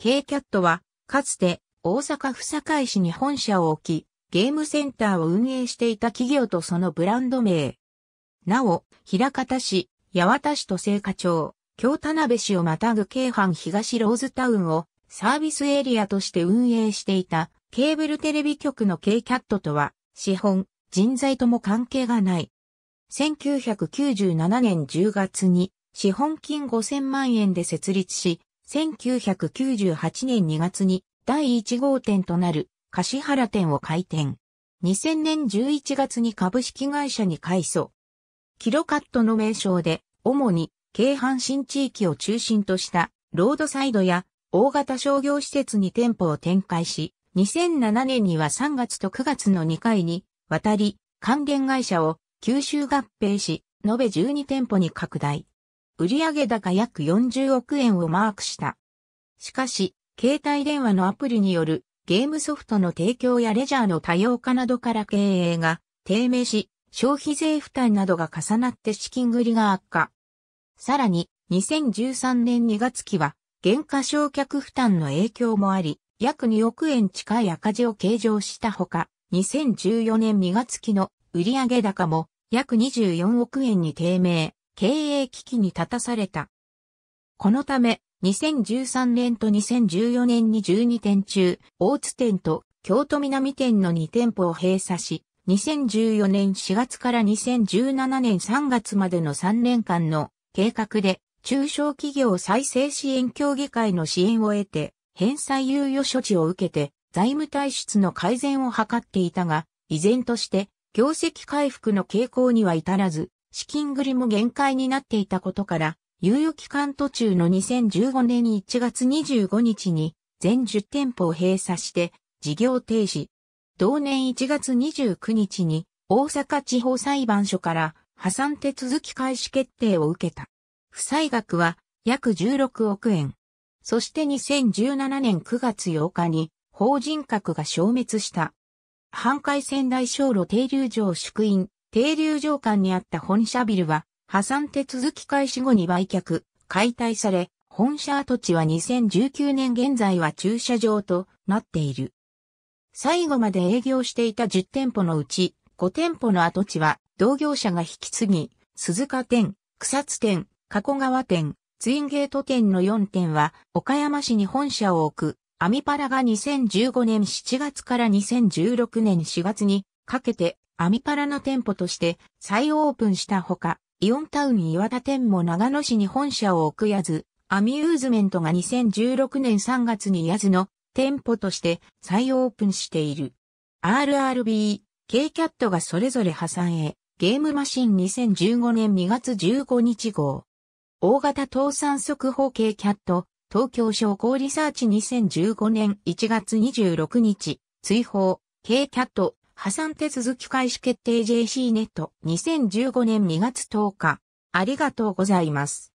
K キャットは、かつて大阪府堺市に本社を置き、ゲームセンターを運営していた企業とそのブランド名。なお、平方市、八幡市と聖課町、京田辺市をまたぐ京阪東ローズタウンをサービスエリアとして運営していたケーブルテレビ局の K キャットとは、資本、人材とも関係がない。1997年10月に資本金5000万円で設立し、1998年2月に第1号店となる柏原店を開店。2000年11月に株式会社に改装。キロカットの名称で、主に京阪神地域を中心としたロードサイドや大型商業施設に店舗を展開し、2007年には3月と9月の2回に渡り、関連会社を吸収合併し、延べ12店舗に拡大。売上高約40億円をマークした。しかし、携帯電話のアプリによるゲームソフトの提供やレジャーの多様化などから経営が低迷し、消費税負担などが重なって資金繰りが悪化。さらに、2013年2月期は、減価償却負担の影響もあり、約2億円近い赤字を計上したほか、2014年2月期の売上高も約24億円に低迷。経営危機に立たされた。このため、2013年と2014年に12店中、大津店と京都南店の2店舗を閉鎖し、2014年4月から2017年3月までの3年間の計画で、中小企業再生支援協議会の支援を得て、返済猶予処置を受けて、財務体質の改善を図っていたが、依然として、業績回復の傾向には至らず、資金繰りも限界になっていたことから、猶予期間途中の2015年1月25日に全10店舗を閉鎖して事業停止。同年1月29日に大阪地方裁判所から破産手続き開始決定を受けた。負債額は約16億円。そして2017年9月8日に法人格が消滅した。半海仙台小路停留場宿員停留場間にあった本社ビルは、破産手続き開始後に売却、解体され、本社跡地は2019年現在は駐車場となっている。最後まで営業していた10店舗のうち、5店舗の跡地は同業者が引き継ぎ、鈴鹿店、草津店、加古川店、ツインゲート店の4店は岡山市に本社を置く、アミパラが2015年7月から2016年4月にかけてアミパラの店舗として再オープンしたほか、イオンタウン岩田店も長野市に本社を置くやず、アミューズメントが2016年3月にやずの店舗として再オープンしている。RRB、KCAT がそれぞれ破産へ、ゲームマシン2015年2月15日号。大型倒産速報 KCAT、東京商工リサーチ2015年1月26日、追放、KCAT、破産手続き開始決定 JC ネット2015年2月10日。ありがとうございます。